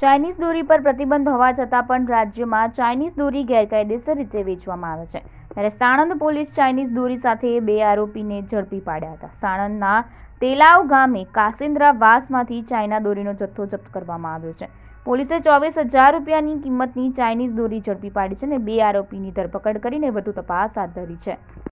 Chinese દોરી પર પ્રતિબંધ હોવા છતાં પણ રાજ્યમાં ચાઇનીઝ દોરી ગેરકાયદેસર રીતે વેચવામાં આવે છે ત્યારે સાણંદ પોલીસ ચાઇનીઝ દોરી સાથે બે આરોપીને ઝડપી પાડ્યા હતા સાણંદના તેલાવ ગામે કાસિન્દ્રા વાસમાંથી ચાઇના દોરીનો જથ્થો જપ્ત કરવામાં આવ્યો છે પોલીસે ચોવીસ હજાર રૂપિયાની કિંમતની ચાઇનીઝ દોરી ઝડપી પાડી છે અને બે આરોપીની ધરપકડ કરીને વધુ તપાસ હાથ ધરી છે